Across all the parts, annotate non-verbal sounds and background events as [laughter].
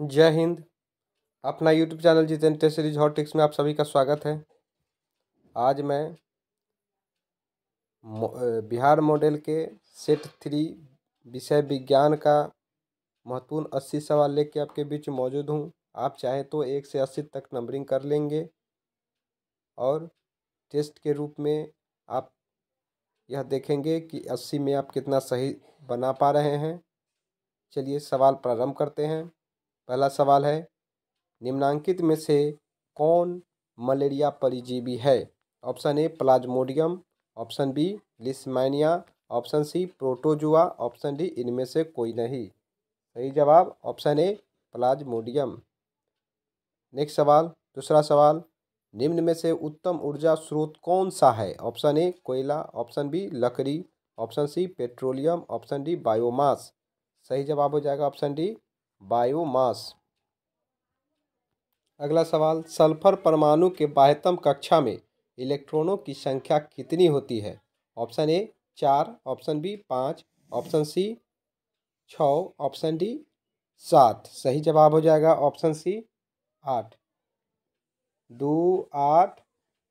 जय हिंद अपना YouTube channel Jiten test series हॉट टिक्स में आप सभी का स्वागत है आज मैं बिहार मॉडल के सेट थ्री विषय विज्ञान का महत्वपूर्ण अस्सी सवाल लेके आपके बीच मौजूद हूँ आप चाहें तो एक से अस्सी तक नंबरिंग कर लेंगे और टेस्ट के रूप में आप यह देखेंगे कि अस्सी में आप कितना सही बना पा रहे हैं चलिए सवाल प्रारंभ करते हैं पहला सवाल है निम्नांकित में से कौन मलेरिया परिजीवी है option A plasmodium option B leishmania option C protozoa option D इनमें से कोई नहीं सही जवाब ऑप्शन ए प्लाज्मोडियम नेक्स्ट सवाल दूसरा सवाल निम्न में से उत्तम ऊर्जा स्रोत कौन सा है ऑप्शन ए कोयला ऑप्शन बी लकड़ी option C petroleum option D biomass सही जवाब हो जाएगा ऑप्शन डी बायोमास अगला सवाल सल्फर परमाणु के बाह्यतम कक्षा में इलेक्ट्रॉनों की संख्या कितनी होती है ऑप्शन ए चार ऑप्शन बी पाँच ऑप्शन सी छः ऑप्शन डी सात सही जवाब हो जाएगा ऑप्शन सी आठ दो आठ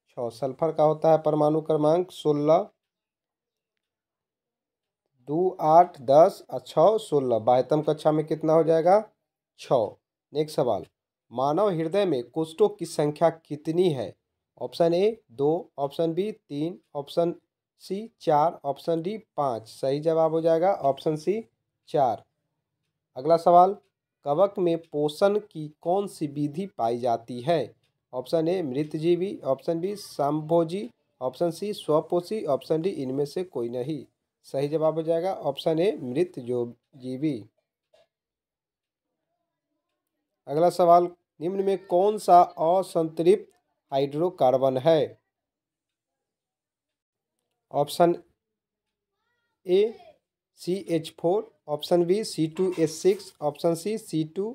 छः सल्फर का होता है परमाणु क्रमांक सोलह दो आठ दस और छः सोलह बाह्यतम कक्षा में कितना हो जाएगा छ नेक्स्ट सवाल मानव हृदय में कोष्ठों की संख्या कितनी है ऑप्शन ए दो ऑप्शन बी तीन ऑप्शन सी चार ऑप्शन डी पाँच सही जवाब हो जाएगा ऑप्शन सी चार अगला सवाल कवक में पोषण की कौन सी विधि पाई जाती है ऑप्शन ए मृतजीवी ऑप्शन बी संभोजी ऑप्शन सी स्वपोषी ऑप्शन डी इनमें से कोई नहीं सही जवाब हो जाएगा ऑप्शन ए मृत जो जीवी अगला सवाल निम्न में कौन सा असंतृप्त हाइड्रोकार्बन है option A C H four option B C two H six option C C two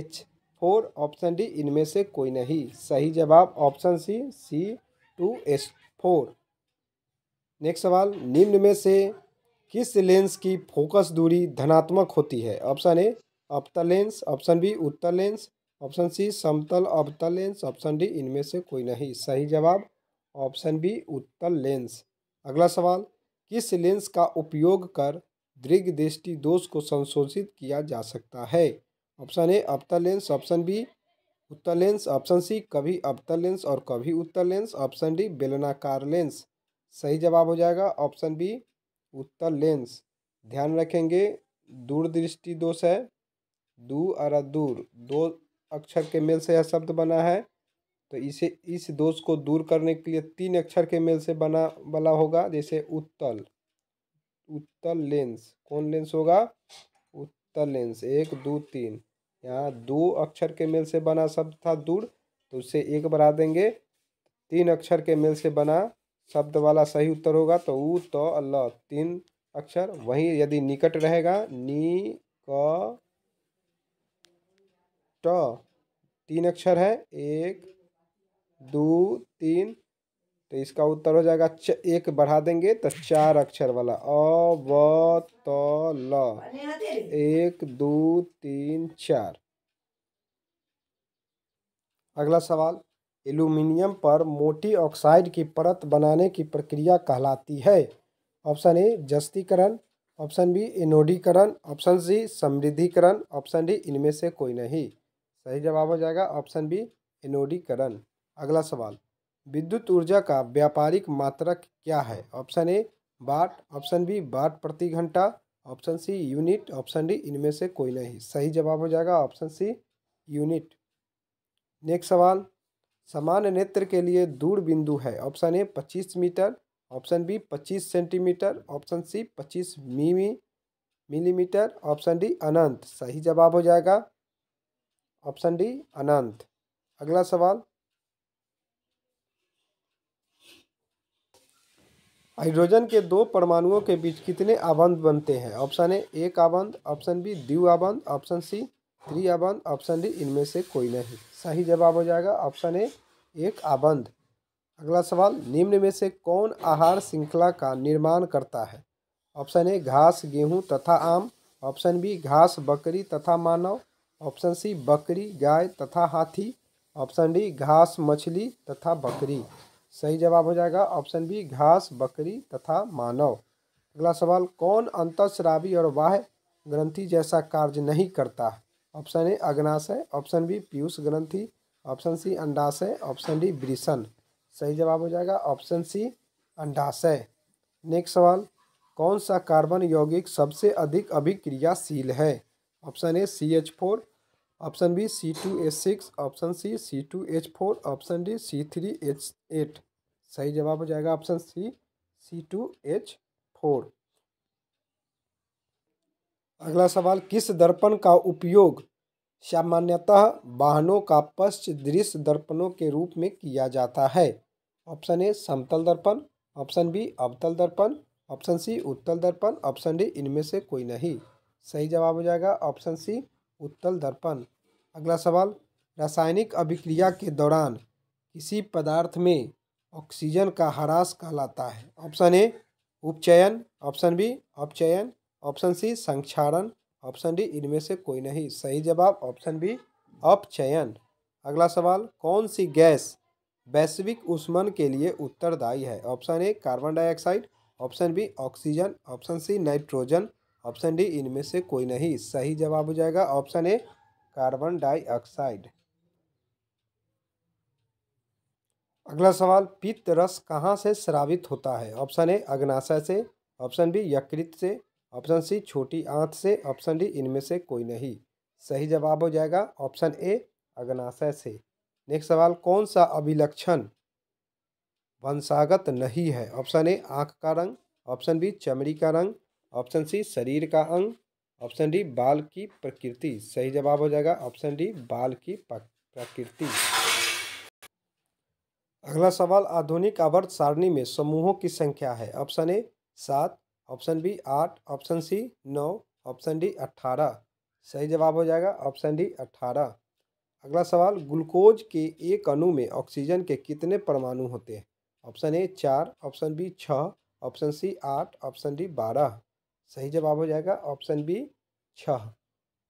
H four option D इनमें से कोई नहीं सही जवाब option C C two H four next सवाल निम्न में से किस लेंस की फोकस दूरी धनात्मक होती है ऑप्शन ए अपतल लेंस ऑप्शन बी उत्तर लेंस ऑप्शन सी समतल अवतल लेंस ऑप्शन डी इनमें से कोई नहीं सही जवाब ऑप्शन बी उत्तल लेंस अगला सवाल किस लेंस का उपयोग कर दीर्घ दृष्टि दोष को संशोधित किया जा सकता है ऑप्शन ए अवतल लेंस ऑप्शन बी उत्तर लेंस ऑप्शन सी कभी अवतल लेंस और कभी उत्तर लेंस ऑप्शन डी बेलनाकार लेंस सही जवाब हो जाएगा ऑप्शन बी उत्तर लेंस ध्यान रखेंगे दूरदृष्टि दोष है दू और दूर दो अक्षर के मेल से यह शब्द बना है तो इसे इस दोष को दूर करने के लिए तीन अक्षर के मेल से बना वाला होगा जैसे उत्तल उत्तल लेंस कौन लेंस होगा उत्तल लेंस एक दो तीन यहाँ दो अक्षर के मेल से बना शब्द था दूर तो उसे एक बढ़ा देंगे तीन अक्षर के मेल से बना शब्द वाला सही उत्तर होगा तो ऊ तो अल्लाह तीन अक्षर वहीं यदि निकट रहेगा नी क ट तीन अक्षर है एक दो तीन तो इसका उत्तर हो जाएगा च, एक बढ़ा देंगे तो चार अक्षर वाला अ व त ल एक दो तीन चार अगला सवाल एल्यूमिनियम पर मोटी ऑक्साइड की परत बनाने की प्रक्रिया कहलाती है ऑप्शन ए जस्तीकरण ऑप्शन बी इनोडीकरण ऑप्शन सी समृद्धिकरण ऑप्शन डी इनमें से कोई नहीं सही जवाब हो जाएगा ऑप्शन बी इनोडीकरण अगला सवाल विद्युत ऊर्जा का व्यापारिक मात्रक क्या है ऑप्शन ए बाट ऑप्शन बी बाट प्रति घंटा option C unit option D इनमें से कोई नहीं सही जवाब हो जाएगा ऑप्शन सी यूनिट नेक्स्ट सवाल सामान्य नेत्र के लिए दूर बिंदु है ऑप्शन ए पच्चीस मीटर ऑप्शन बी पच्चीस सेंटीमीटर ऑप्शन सी पच्चीस मीमी मिलीमीटर ऑप्शन डी अनंत सही जवाब हो जाएगा ऑप्शन डी अनंत अगला सवाल हाइड्रोजन के दो परमाणुओं के बीच कितने आबंध बनते हैं ऑप्शन ए एक आबंध ऑप्शन बी द्वि आबंध ऑप्शन सी थ्री आबंध ऑप्शन डी इनमें से कोई नहीं सही जवाब हो जाएगा ऑप्शन ए एक आबंध अगला सवाल निम्न में से कौन आहार श्रृंखला का निर्माण करता है ऑप्शन ए घास गेहूं तथा आम ऑप्शन बी घास बकरी तथा मानव ऑप्शन सी बकरी गाय तथा हाथी ऑप्शन डी घास मछली तथा बकरी सही जवाब हो जाएगा ऑप्शन बी घास बकरी तथा मानव अगला सवाल कौन श्रावी और वाह ग्रंथि जैसा कार्य नहीं करता है ऑप्शन ए अग्नाशय ऑप्शन बी पीयूष ग्रंथि ऑप्शन सी अंडाशय ऑप्शन डी ब्रिशन सही जवाब हो जाएगा ऑप्शन सी अंडाशय नेक्स्ट सवाल कौन सा कार्बन यौगिक सबसे अधिक अभिक्रियाशील है option A C H four option B C two H six option C C two H four option D C three H eight सही जवाब हो जाएगा option C C two H four अगला सवाल किस दर्पण का उपयोग सामान्यतः वाहनों का पश्च दृश्य दर्पणों के रूप में किया जाता है ऑप्शन ए समतल दर्पण ऑप्शन बी अवतल दर्पण ऑप्शन सी उत्तल दर्पण ऑप्शन डी इनमें से कोई नहीं सही जवाब हो जाएगा ऑप्शन सी उत्तल दर्पण अगला सवाल रासायनिक अभिक्रिया के दौरान किसी पदार्थ में ऑक्सीजन का ह्रास कहलाता है ऑप्शन ए उपचयन ऑप्शन बी अपचयन ऑप्शन सी संक्षारण ऑप्शन डी इनमें से कोई नहीं सही जवाब ऑप्शन बी अपचयन अगला सवाल कौन सी गैस वैश्विक उष्मन के लिए उत्तरदायी है option A carbon dioxide option B oxygen option C nitrogen option D इनमें से कोई नहीं सही जवाब हो जाएगा ऑप्शन ए कार्बन डाइऑक्साइड अगला सवाल पित्त रस कहाँ से श्रावित होता है ऑप्शन ए अग्नाशय से ऑप्शन बी यकृत से ऑप्शन सी छोटी आंत से ऑप्शन डी इनमें से कोई नहीं सही जवाब हो जाएगा ऑप्शन ए अग्नाशय से नेक्स्ट सवाल कौन सा अभिलक्षण वंशागत नहीं है ऑप्शन ए आँख का रंग ऑप्शन बी चमड़ी का रंग ऑप्शन सी शरीर का अंग ऑप्शन डी बाल की प्रकृति सही जवाब हो जाएगा ऑप्शन डी बाल की प्रकृति अगला सवाल आधुनिक आवर्त सारणी में समूहों की संख्या है ऑप्शन ए सात ऑप्शन बी आठ ऑप्शन सी नौ ऑप्शन डी अट्ठारह सही जवाब हो जाएगा ऑप्शन डी अट्ठारह अगला सवाल ग्लूकोज के एक अणु में ऑक्सीजन के कितने परमाणु होते हैं ऑप्शन ए चार ऑप्शन बी छः ऑप्शन सी आठ ऑप्शन डी बारह सही जवाब हो जाएगा ऑप्शन बी छः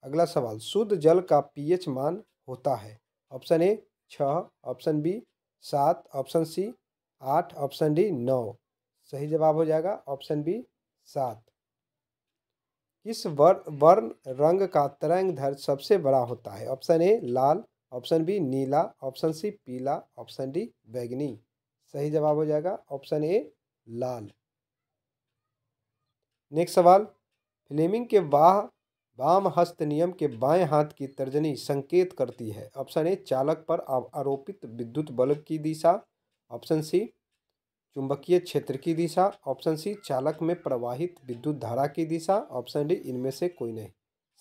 अगला सवाल शुद्ध जल का पीएच मान होता है ऑप्शन ए छः ऑप्शन बी सात ऑप्शन सी आठ ऑप्शन डी नौ सही जवाब हो जाएगा ऑप्शन बी सात किस वर्ण वर्ण रंग का तरंग धर सबसे बड़ा होता है ऑप्शन ए लाल ऑप्शन बी नीला ऑप्शन सी पीला ऑप्शन डी बैगनी सही जवाब हो जाएगा ऑप्शन ए लाल नेक्स्ट सवाल फ्लेमिंग के बाह वाम हस्त नियम के बाएं हाथ की तर्जनी संकेत करती है ऑप्शन ए चालक पर आरोपित विद्युत बल्ब की दिशा ऑप्शन सी चुंबकीय क्षेत्र की दिशा ऑप्शन सी चालक में प्रवाहित विद्युत धारा की दिशा ऑप्शन डी इनमें से कोई नहीं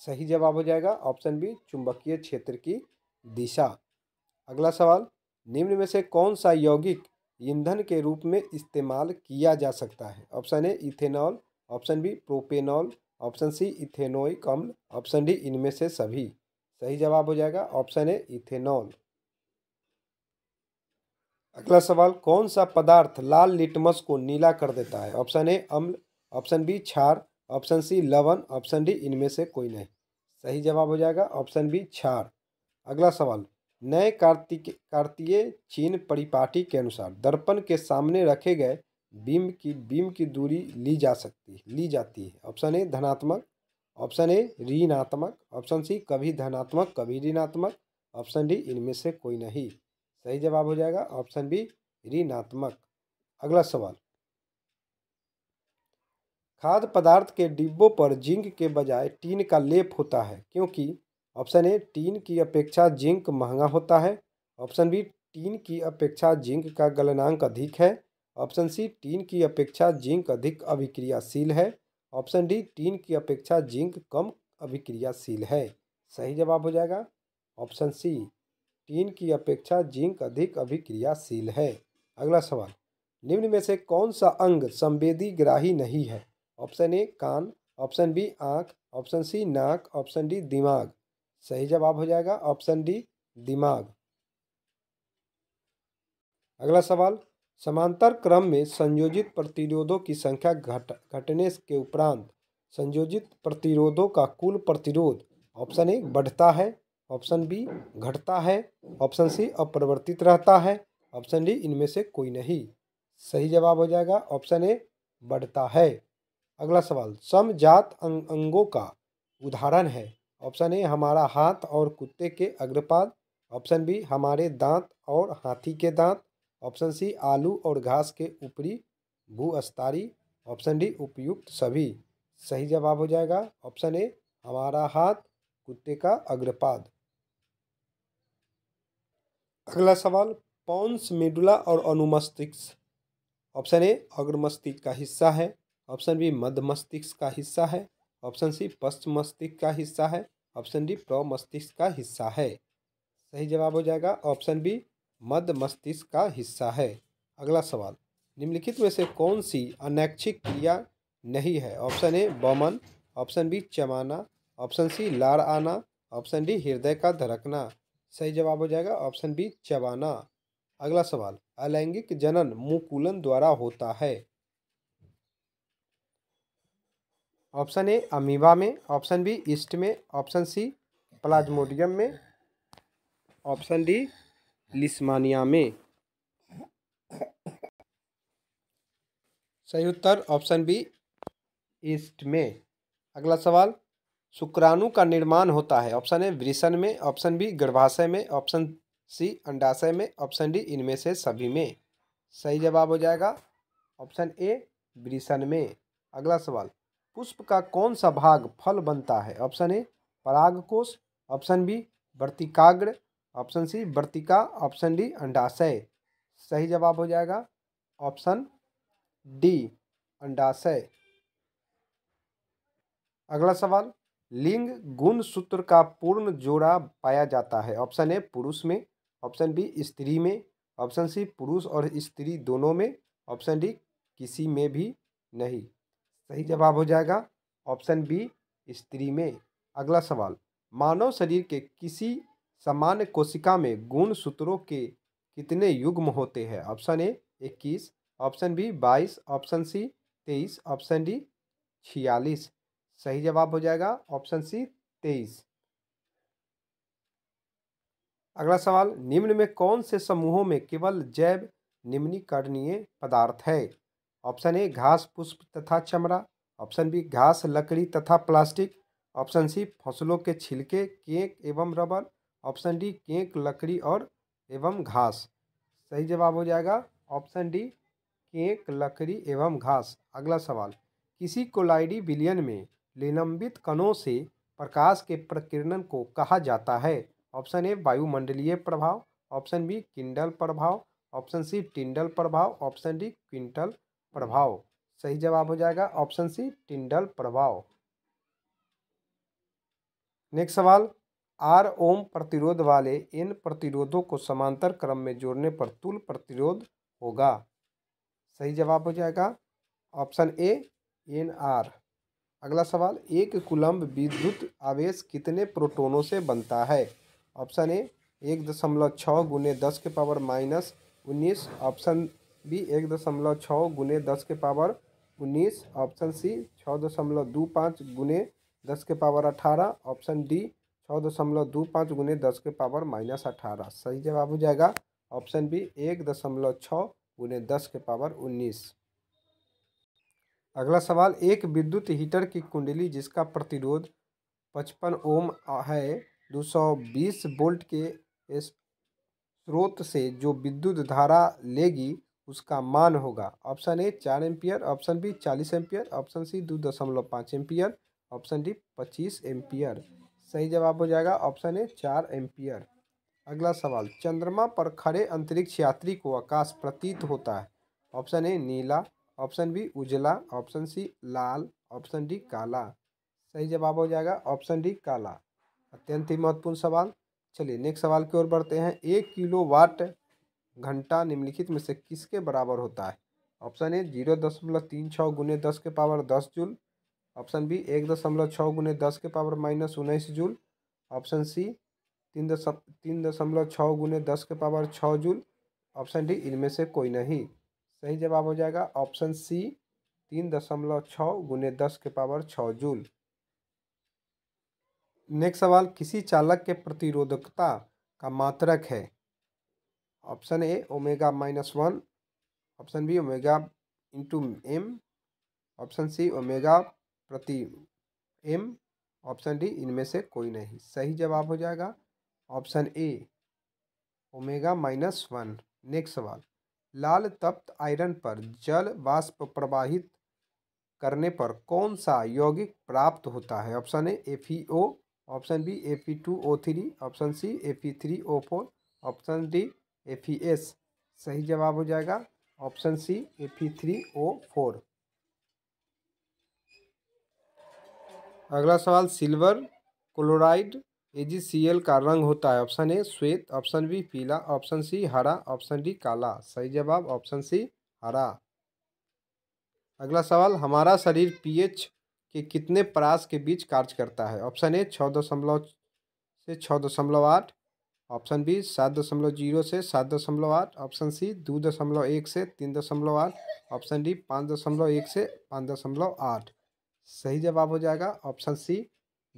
सही जवाब हो जाएगा ऑप्शन बी चुंबकीय क्षेत्र की दिशा अगला सवाल निम्न में से कौन सा यौगिक ईंधन के रूप में इस्तेमाल किया जा सकता है option A ethanol option B propanol option C ethanoic अम्ल ऑप्शन डी इनमें से सभी सही जवाब हो जाएगा ऑप्शन ए इथेनॉल अगला सवाल कौन सा पदार्थ लाल लिटमस को नीला कर देता है ऑप्शन ए अम्ल ऑप्शन बी क्षार ऑप्शन सी लवण ऑप्शन डी इनमें से कोई नहीं सही जवाब हो जाएगा ऑप्शन बी क्षार अगला सवाल नए कार्तिक कार्तीय चीन परिपाटी के अनुसार दर्पण के सामने रखे गए बीम की बीम की दूरी ली जा सकती है ली जाती है ऑप्शन ए धनात्मक ऑप्शन ए ऋणात्मक ऑप्शन सी कभी धनात्मक कभी ऋणात्मक ऑप्शन डी इनमें से कोई नहीं सही जवाब हो जाएगा ऑप्शन बी ऋणात्मक अगला सवाल खाद्य पदार्थ के डिब्बों पर जिंक के बजाय टीन का लेप होता है क्योंकि ऑप्शन ए टीन की अपेक्षा जिंक महंगा होता है ऑप्शन बी टीन की अपेक्षा जिंक का गलनांक अधिक है ऑप्शन सी टीन की अपेक्षा जिंक अधिक अभिक्रियाशील है ऑप्शन डी टीन की अपेक्षा जिंक कम अभिक्रियाशील है सही जवाब हो जाएगा ऑप्शन सी टीन की अपेक्षा जिंक अधिक अभिक्रियाशील है अगला सवाल निम्न में से कौन सा अंग संवेदी ग्राही नहीं है ऑप्शन ए कान ऑप्शन बी आँख ऑप्शन सी नाक ऑप्शन डी दिमाग सही जवाब हो जाएगा ऑप्शन डी दिमाग अगला सवाल समांतर क्रम में संयोजित प्रतिरोधों की संख्या घट घटने के उपरांत संयोजित प्रतिरोधों का कुल प्रतिरोध ऑप्शन ए बढ़ता है ऑप्शन बी घटता है ऑप्शन सी अपरिवर्तित रहता है ऑप्शन डी इनमें से कोई नहीं सही जवाब हो जाएगा ऑप्शन ए बढ़ता है अगला सवाल सम जात अंग, अंगों का उदाहरण है ऑप्शन ए हमारा हाथ और कुत्ते के अग्रपाद ऑप्शन बी हमारे दांत और हाथी के दांत ऑप्शन सी आलू और घास के ऊपरी भूअस्तारी ऑप्शन डी उपयुक्त सभी सही जवाब हो जाएगा ऑप्शन ए हमारा हाथ कुत्ते का अग्रपाद अगला सवाल पॉन्स मेडुला और अनुमस्तिष्क ऑप्शन ए अग्र मस्तिष्क का हिस्सा है ऑप्शन बी मध्य मस्तिष्क का हिस्सा है ऑप्शन सी पश्चिम मस्तिष्क का हिस्सा है ऑप्शन डी प्रो मस्तिष्क का हिस्सा है सही जवाब हो जाएगा ऑप्शन बी मध्य मस्तिष्क का हिस्सा है अगला सवाल निम्नलिखित में से कौन सी अनैच्छिक क्रिया नहीं है ऑप्शन ए बमन ऑप्शन बी चमाना ऑप्शन सी लार आना ऑप्शन डी हृदय का धड़कना सही जवाब हो जाएगा ऑप्शन बी चबाना अगला सवाल अलैंगिक जनन मुकुलन द्वारा होता है ऑप्शन ए अमीबा में ऑप्शन बी ईस्ट में ऑप्शन सी प्लाज्मोडियम में ऑप्शन डी लिस्मानिया में सही उत्तर ऑप्शन बी ईस्ट में अगला सवाल शुक्राणु का निर्माण होता है ऑप्शन ए वृषण में ऑप्शन बी गर्भाशय में ऑप्शन सी अंडाशय में ऑप्शन डी इनमें से सभी में सही जवाब हो जाएगा ऑप्शन ए वृषण में अगला सवाल पुष्प का कौन सा भाग फल बनता है ऑप्शन ए परागकोश ऑप्शन बी वर्तिकाग्र ऑप्शन सी वर्तिका ऑप्शन डी अंडाशय सही जवाब हो जाएगा ऑप्शन डी अंडाशय अगला सवाल लिंग गुण सूत्र का पूर्ण जोड़ा पाया जाता है ऑप्शन ए पुरुष में ऑप्शन बी स्त्री में ऑप्शन सी पुरुष और स्त्री दोनों में ऑप्शन डी किसी में भी नहीं सही जवाब हो जाएगा ऑप्शन बी स्त्री में अगला सवाल मानव शरीर के किसी सामान्य कोशिका में गुण सूत्रों के कितने युग्म होते हैं ऑप्शन ए इक्कीस ऑप्शन बी बाईस ऑप्शन सी तेईस ऑप्शन डी छियालीस सही जवाब हो जाएगा ऑप्शन सी तेईस अगला सवाल निम्न में कौन से समूहों में केवल जैव निम्नीकरणीय पदार्थ है ऑप्शन ए घास पुष्प तथा चमड़ा ऑप्शन बी घास लकड़ी तथा प्लास्टिक ऑप्शन सी फसलों के छिलके केक एवं रबर ऑप्शन डी केक लकड़ी और एवं घास सही जवाब हो जाएगा ऑप्शन डी केक लकड़ी एवं घास अगला सवाल किसी कोलाइडी बिलियन में निलंबित कणों से प्रकाश के प्रकीर्णन को कहा जाता है ऑप्शन ए वायुमंडलीय प्रभाव ऑप्शन बी किंडल प्रभाव ऑप्शन सी टिंडल प्रभाव ऑप्शन डी क्विंटल प्रभाव सही जवाब हो जाएगा ऑप्शन सी टिंडल प्रभाव नेक्स्ट सवाल आर ओम प्रतिरोध वाले इन प्रतिरोधों को समांतर क्रम में जोड़ने पर तुल प्रतिरोध होगा सही जवाब हो जाएगा ऑप्शन ए एन आर अगला सवाल एक कुलम्ब विद्युत आवेश कितने प्रोटोनों से बनता है ऑप्शन ए एक दशमलव छः गुने दस के पावर माइनस उन्नीस ऑप्शन बी एक दशमलव छः गुने दस के पावर उन्नीस ऑप्शन सी छः दशमलव दो पाँच गुने दस के पावर अठारह ऑप्शन डी छः दशमलव दो पाँच गुने दस के पावर माइनस अठारह सही जवाब हो जाएगा ऑप्शन बी एक दशमलव छः गुने दस के पावर उन्नीस अगला सवाल एक विद्युत हीटर की कुंडली जिसका प्रतिरोध पचपन ओम है 220 वोल्ट के स्रोत से जो विद्युत धारा लेगी उसका मान होगा ऑप्शन ए चार एम्पियर ऑप्शन बी चालीस एम्पियर ऑप्शन सी दो दशमलव पाँच एम्पियर ऑप्शन डी पच्चीस एम्पियर सही जवाब हो जाएगा ऑप्शन ए चार एम्पियर अगला सवाल चंद्रमा पर खड़े अंतरिक्ष यात्री को आकाश प्रतीत होता है ऑप्शन ए नीला ऑप्शन बी उजला ऑप्शन सी लाल ऑप्शन डी काला सही जवाब हो जाएगा ऑप्शन डी काला अत्यंत ही महत्वपूर्ण सवाल चलिए नेक्स्ट सवाल की ओर बढ़ते हैं एक किलो वाट घंटा निम्नलिखित में से किसके बराबर होता है ऑप्शन ए जीरो दशमलव तीन छः गुने दस के पावर दस जूल ऑप्शन बी एक दशमलव छः गुने दस के पावर माइनस उन्नीस जूल ऑप्शन सी तीन दशम तीन दशमलव छः गुने दस के पावर छः जूल ऑप्शन डी इनमें से कोई नहीं सही जवाब हो जाएगा ऑप्शन सी तीन दशमलव छः गुने दस के पावर छः जूल नेक्स्ट सवाल किसी चालक के प्रतिरोधकता का मात्रक है option A omega minus one option B omega into M option C omega प्रति एम ऑप्शन डी इनमें से कोई नहीं सही जवाब हो जाएगा option A omega minus one next सवाल लाल तप्त आयरन पर जल वाष्प प्रवाहित करने पर कौन सा यौगिक प्राप्त होता है option A F O option B A P two O three option C A P three O four option D A P S सही जवाब हो जाएगा option C A P three O four अगला सवाल silver chloride A G C L का रंग होता है ऑप्शन ए श्वेत ऑप्शन बी पीला ऑप्शन सी हरा ऑप्शन डी काला सही जवाब ऑप्शन सी हरा अगला सवाल हमारा शरीर पीएच के कितने परास के बीच कार्य करता है ऑप्शन ए छः दशमलव से छः दशमलव आठ ऑप्शन बी सात दशमलव जीरो से सात दशमलव आठ ऑप्शन सी दो दशमलव एक से तीन दशमलव आठ ऑप्शन डी पाँच दशमलव एक से पाँच दशमलव आठ सही जवाब हो जाएगा ऑप्शन सी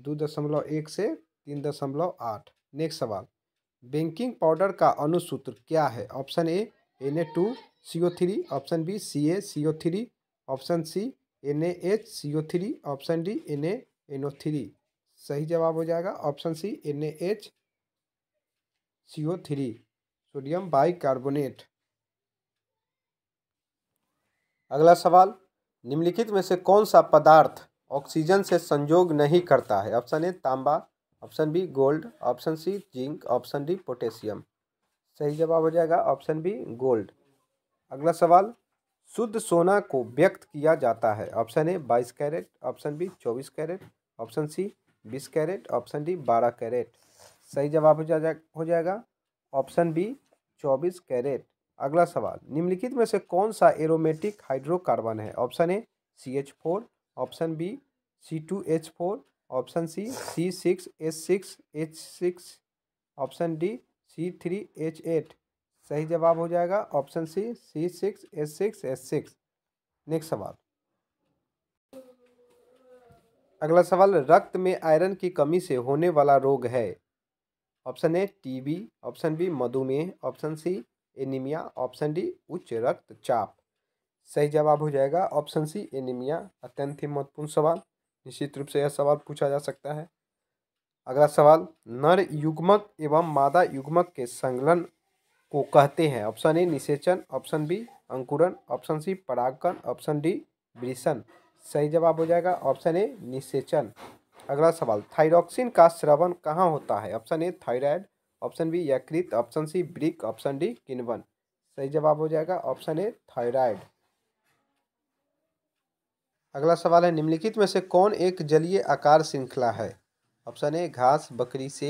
दो दशमलव एक से तीन दशमलव आठ नेक्स्ट सवाल बेंकिंग पाउडर का अनुसूत्र क्या है option A N A two C O three option B C A C O three option C N A H C O three option D N A N O three सही जवाब हो जाएगा option C N A H C O three sodium bicarbonate अगला सवाल निम्नलिखित में से कौन सा पदार्थ ऑक्सीजन से संयोग नहीं करता है ऑप्शन ए तांबा option B gold option C zinc option D potassium सही जवाब हो जाएगा ऑप्शन बी गोल्ड अगला सवाल शुद्ध सोना को व्यक्त किया जाता है ऑप्शन ए बाईस कैरेट ऑप्शन बी चौबीस कैरेट ऑप्शन सी बीस कैरेट ऑप्शन डी बारह कैरेट सही जवाब हो जाए हो जाएगा ऑप्शन बी चौबीस कैरेट अगला सवाल निम्नलिखित में से कौन सा एरोमेटिक हाइड्रोकार्बन है option A C H four option B C two H four option C C six H six H six option D C three H eight सही जवाब हो जाएगा option C C six H six H six next सवाल अगला सवाल रक्त में iron की कमी से होने वाला रोग है option A TB option B मधुमेह option C anaemia option D उच्च रक्तचाप सही जवाब हो जाएगा ऑप्शन सी एनीमिया अत्यंत ही महत्वपूर्ण सवाल निश्चित रूप से यह सवाल पूछा जा सकता है अगला सवाल नर युग्मक एवं मादा युग्मक के संगलन को कहते हैं ऑप्शन ए निषेचन ऑप्शन बी अंकुरन ऑप्शन सी परागकन ऑप्शन डी वृषण सही जवाब हो जाएगा ऑप्शन ए निषेचन अगला सवाल थाइरोक्सिन का श्रवण कहाँ होता है option A thyroid option B यकृत ऑप्शन सी ब्रिक ऑप्शन डी किनवन सही जवाब हो जाएगा ऑप्शन ए थायराइड अगला सवाल है निम्नलिखित में से कौन एक जलीय आकार श्रृंखला है ऑप्शन ए घास बकरी से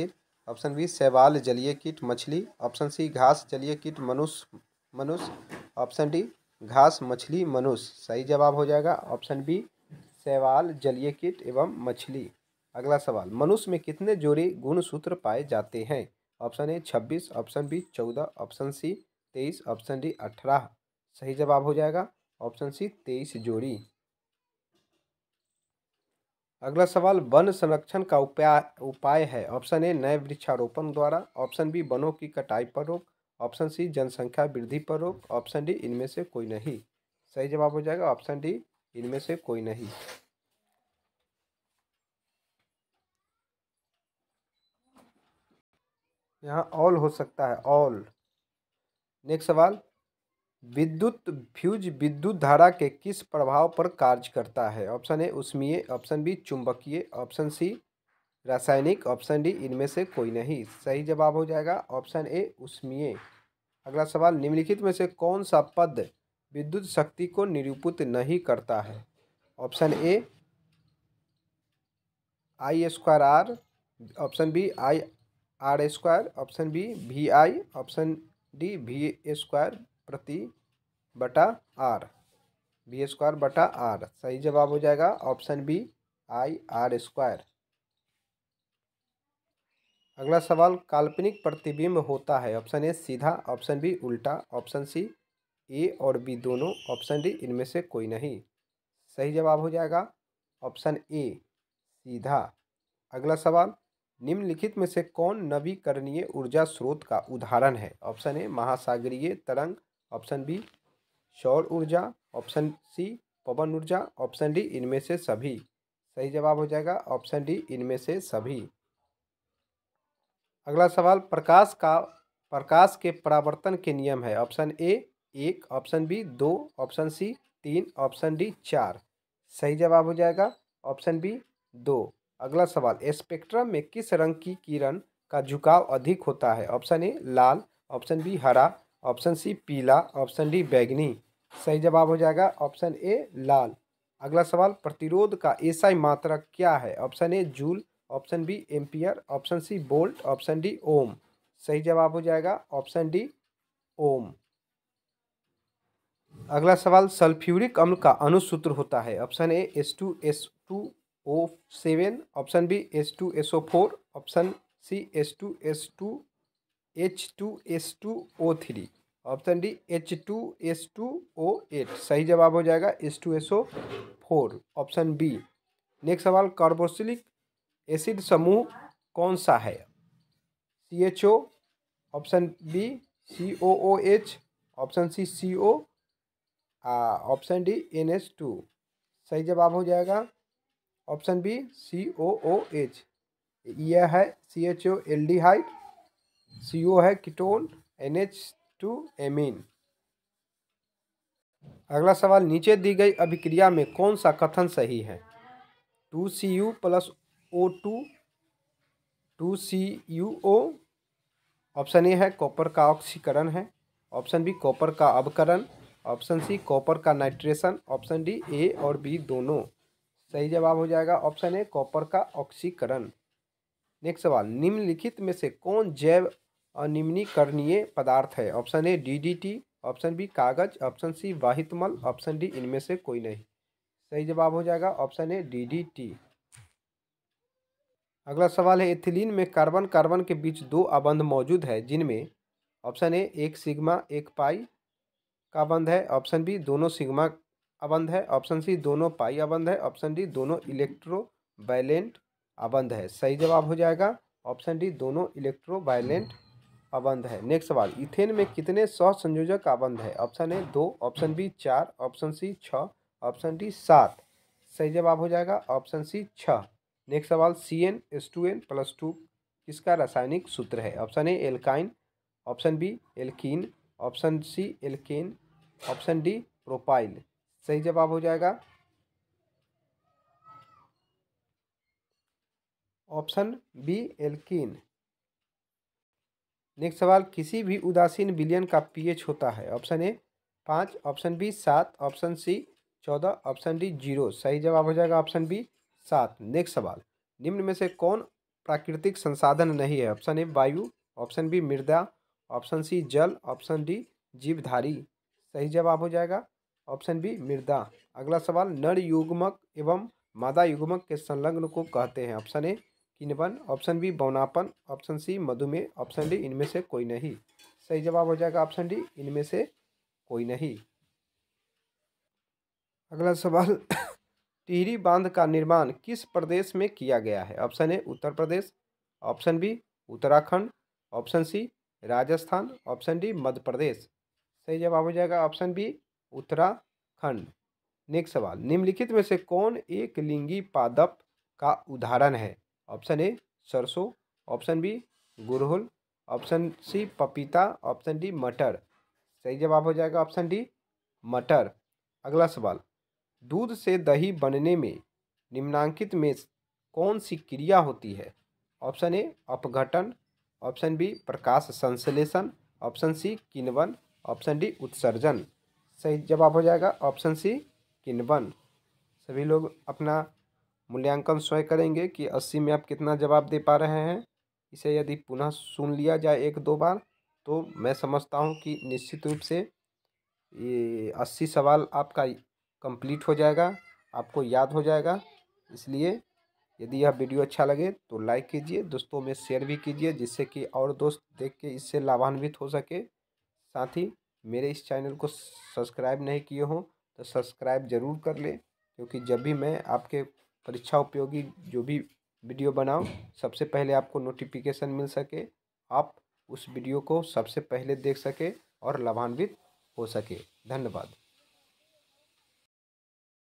ऑप्शन बी शैवाल जलीय कीट मछली ऑप्शन सी घास जलीय कीट मनुष्य मनुष्य ऑप्शन डी घास मछली मनुष्य सही जवाब हो जाएगा ऑप्शन बी शैवाल जलीय कीट एवं मछली अगला सवाल मनुष्य में कितने जोड़े गुणसूत्र पाए जाते हैं ऑप्शन ए छब्बीस ऑप्शन बी चौदह ऑप्शन सी तेईस ऑप्शन डी अठारह सही जवाब हो जाएगा ऑप्शन सी तेईस जोड़ी अगला सवाल वन संरक्षण का उपाय उपाय है ऑप्शन ए नए वृक्षारोपण द्वारा ऑप्शन बी वनों की कटाई पर रोक ऑप्शन सी जनसंख्या वृद्धि पर रोक ऑप्शन डी इनमें से कोई नहीं सही जवाब हो जाएगा ऑप्शन डी इनमें से कोई नहीं यहाँ ऑल हो सकता है ऑल नेक्स्ट सवाल विद्युत फ्यूज विद्युत धारा के किस प्रभाव पर कार्य करता है ऑप्शन ए उष्मीय ऑप्शन बी चुंबकीय ऑप्शन सी रासायनिक ऑप्शन डी इनमें से कोई नहीं सही जवाब हो जाएगा ऑप्शन ए उष्मीय अगला सवाल निम्नलिखित में से कौन सा पद विद्युत शक्ति को निरूपित नहीं करता है option A I square R option B I R square option B V I option D V square प्रति बटा आर बी स्क्वायर बटा आर सही जवाब हो जाएगा option B I R square अगला सवाल काल्पनिक प्रतिबिंब होता है ऑप्शन ए सीधा ऑप्शन बी उल्टा ऑप्शन सी ए और बी दोनों ऑप्शन डी इनमें से कोई नहीं सही जवाब हो जाएगा ऑप्शन ए सीधा अगला सवाल निम्नलिखित में से कौन नवीकरणीय ऊर्जा स्रोत का उदाहरण है ऑप्शन ए महासागरीय तरंग ऑप्शन बी सौर ऊर्जा ऑप्शन सी पवन ऊर्जा ऑप्शन डी इनमें से सभी सही जवाब हो जाएगा ऑप्शन डी इनमें से सभी अगला सवाल प्रकाश का प्रकाश के परावर्तन के नियम है ऑप्शन ए एक ऑप्शन बी दो ऑप्शन सी तीन ऑप्शन डी चार सही जवाब हो जाएगा ऑप्शन बी दो अगला सवाल स्पेक्ट्रम में किस रंग की किरण का झुकाव अधिक होता है ऑप्शन ए लाल ऑप्शन बी हरा ऑप्शन सी पीला ऑप्शन डी बैगनी सही जवाब हो जाएगा ऑप्शन ए लाल अगला सवाल प्रतिरोध का एसआई मात्रक क्या है option A joule option B ampere option C volt option D ohm सही जवाब हो जाएगा ऑप्शन डी ओम अगला सवाल सल्फ्यूरिक अम्ल का अनुसूत्र होता है option A S two S two O seven option B S two S O four option C S two S two H two S two O three option D H two S two O eight सही जवाब हो जाएगा S two S O four option B next सवाल carboxylic acid समूह कौन सा है C H O option B C O O H option C सी ओ option D N H two सही जवाब हो जाएगा option B C O O H यह है C H O aldehyde C O है ketone N H two amine अगला सवाल नीचे दी गई अभिक्रिया में कौन सा कथन सही है two C U plus O two two C U O option A है कॉपर का ऑक्सीकरण है ऑप्शन बी कॉपर का अवकरण ऑप्शन सी कॉपर का नाइट्रेशन ऑप्शन डी ए और बी दोनों सही जवाब हो जाएगा ऑप्शन ए कॉपर का ऑक्सीकरण नेक्स्ट सवाल निम्नलिखित में से कौन जैव अनिम्नीकरणीय पदार्थ है option A DDT option B कागज ऑप्शन सी वाहितमल ऑप्शन डी इनमें से कोई नहीं सही जवाब हो जाएगा ऑप्शन ए डीडीटी अगला सवाल है एथिलीन में कार्बन कार्बन के बीच दो अबंध मौजूद है जिनमें ऑप्शन ए एक सिग्मा एक पाई का बंध है ऑप्शन बी दोनों सिग्मा अबंध है ऑप्शन सी दोनों पाई अबंध है ऑप्शन डी दोनों इलेक्ट्रो बैलेंट अबंध है सही जवाब हो जाएगा ऑप्शन डी दोनों इलेक्ट्रो बैलेंट अबंध है नेक्स्ट सवाल इथेन में कितने सौ संयोजक आबंध है ऑप्शन ए दो ऑप्शन बी चार ऑप्शन सी छः ऑप्शन डी सात सही जवाब हो जाएगा ऑप्शन सी छः नेक्स्ट सवाल C N S two N plus two किसका रासायनिक सूत्र है option A alkyne option B alkene option C alkane option D propyl सही जवाब हो जाएगा ऑप्शन बी एल्किन नेक्स्ट सवाल किसी भी उदासीन विलियन का पीएच होता है ऑप्शन ए पाँच ऑप्शन बी सात ऑप्शन सी चौदह ऑप्शन डी जीरो सही जवाब हो जाएगा ऑप्शन बी सात नेक्स्ट सवाल निम्न में से कौन प्राकृतिक संसाधन नहीं है ऑप्शन ए वायु ऑप्शन बी मृदा ऑप्शन सी जल ऑप्शन डी जीवधारी सही जवाब हो जाएगा ऑप्शन बी मृदा अगला सवाल नर युग्मक एवं मादा युग्मक के संलग्न को कहते हैं ऑप्शन ए किनवन ऑप्शन बी बौनापन ऑप्शन सी मधुमेह ऑप्शन डी इनमें से कोई नहीं सही जवाब हो जाएगा ऑप्शन डी इनमें से कोई नहीं अगला सवाल [coughs] टिहरी बांध का निर्माण किस प्रदेश में किया गया है option A Uttar Pradesh option B Uttarakhand option C Rajasthan option D Madhya Pradesh सही जवाब हो जाएगा ऑप्शन बी उत्तराखंड नेक्स्ट सवाल निम्नलिखित में से कौन एक लिंगी पादप का उदाहरण है ऑप्शन ए सरसों ऑप्शन बी गुरहुल ऑप्शन सी पपीता ऑप्शन डी मटर सही जवाब हो जाएगा ऑप्शन डी मटर अगला सवाल दूध से दही बनने में निम्नांकित में कौन सी क्रिया होती है ऑप्शन ए अपघटन ऑप्शन बी प्रकाश संश्लेषण ऑप्शन सी किनवन ऑप्शन डी उत्सर्जन सही जवाब हो जाएगा ऑप्शन सी किनवन सभी लोग अपना मूल्यांकन स्वयं करेंगे कि अस्सी में आप कितना जवाब दे पा रहे हैं इसे यदि पुनः सुन लिया जाए एक दो बार तो मैं समझता हूँ कि निश्चित रूप से ये अस्सी सवाल आपका कंप्लीट हो जाएगा आपको याद हो जाएगा इसलिए यदि यह वीडियो अच्छा लगे तो लाइक कीजिए दोस्तों में शेयर भी कीजिए जिससे कि और दोस्त देख के इससे लाभान्वित हो सके साथ ही मेरे इस चैनल को सब्सक्राइब नहीं किए हों तो सब्सक्राइब ज़रूर कर ले क्योंकि जब भी मैं आपके परीक्षा उपयोगी जो भी वीडियो बनाओ सबसे पहले आपको नोटिफिकेशन मिल सके आप उस वीडियो को सबसे पहले देख सके और लाभान्वित हो सके धन्यवाद